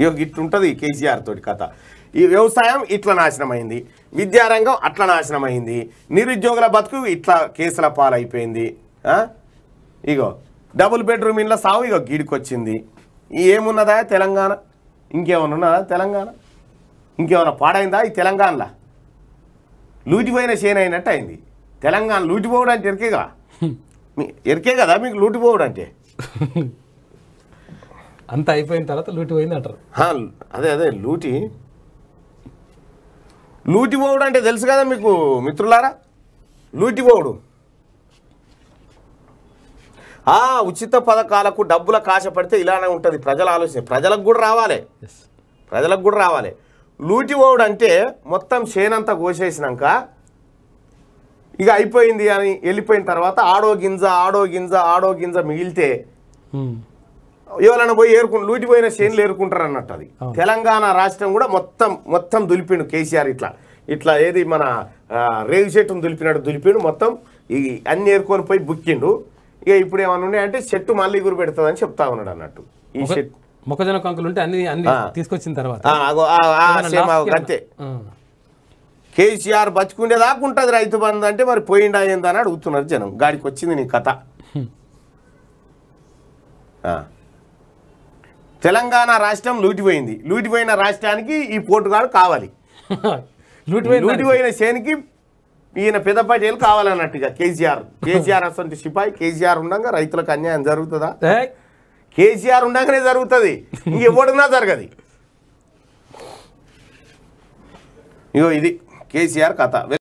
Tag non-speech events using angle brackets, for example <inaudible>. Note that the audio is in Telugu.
ఇక గిట్టుంటుంది కేసీఆర్ తోటి కథ ఈ వ్యవసాయం ఇట్లా నాశనమైంది విద్యారంగం అట్లా నాశనమైంది నిరుద్యోగుల బతుకు ఇట్లా కేసుల పాలైపోయింది ఇగో డబుల్ బెడ్రూమ్ ఇంట్లో సాగు ఇగో గీడికొచ్చింది ఏమున్నదా తెలంగాణ ఇంకేమన్నా తెలంగాణ ఇంకేమైనా పాడైందా ఈ తెలంగాణలో లూటిపోయిన చేను అయినట్టు అయింది తెలంగాణ లూటిపోవడం అంటే కదా ఎరికే కదా మీకు లూటిపోవడం అంటే <laughs> అంత అయిపోయిన తర్వాత లూటి పోయింది అంటారు అదే అదే లూటి లూటి పోవుడు అంటే తెలుసు కదా మీకు మిత్రులారా లూటి పోవుడు ఆ ఉచిత పథకాలకు డబ్బుల కాశ పడితే ఇలానే ఉంటుంది ప్రజల ఆలోచన ప్రజలకు కూడా రావాలి ప్రజలకు కూడా రావాలి లూటి పోవుడు అంటే మొత్తం చేనంతా కోసేసినాక ఇక అయిపోయింది అని వెళ్ళిపోయిన తర్వాత ఆడో గింజ ఆడో గింజ ఆడో గింజ మిగిలితే hmm. ఎవరైనా పోయి ఏరుకు లూటిపోయిన శ్రేణులు ఏరుకుంటారు అన్నట్టు అది తెలంగాణ రాష్ట్రం కూడా మొత్తం మొత్తం దులిపిండు కేసీఆర్ ఇట్లా ఇట్లా ఏది మన రేగు చెట్టును దులిపినాడు దులిపిండు మొత్తం ఈ అన్ని ఏరుకొని పోయి బుక్కిండు ఇక ఇప్పుడు ఏమైనా ఉన్నాయంటే చెట్టు మళ్ళీ పెడుతుంది అని చెప్తా ఉన్నాడు అన్నట్టు ఈ చెట్టు మొక్కజొన్న కంకులు ఉంటే అన్ని అన్ని తీసుకొచ్చిన తర్వాత అంతే కేసీఆర్ బతుకుండేదాకా ఉంటుంది రైతు బంధు అంటే మరి పోయిండా ఏందని అడుగుతున్నారు జనం గాడికి వచ్చింది నీ కథ తెలంగాణ రాష్ట్రం లూటిపోయింది లూటిపోయిన రాష్ట్రానికి ఈ పోర్టుగాడు కావాలి <laughs> లూటిపోయిన సేనికి ఈయన పెద్ద పటేలు కావాలన్నట్టుగా కేసీఆర్ కేసీఆర్ అసంటి సిపాయి కేసీఆర్ ఉండగా రైతులకు అన్యాయం జరుగుతుందా కేసీఆర్ ఉండగానే జరుగుతుంది ఇంకెవడున్నా జరగదు <laughs> ఇగో ఇది కేసీఆర్ కథ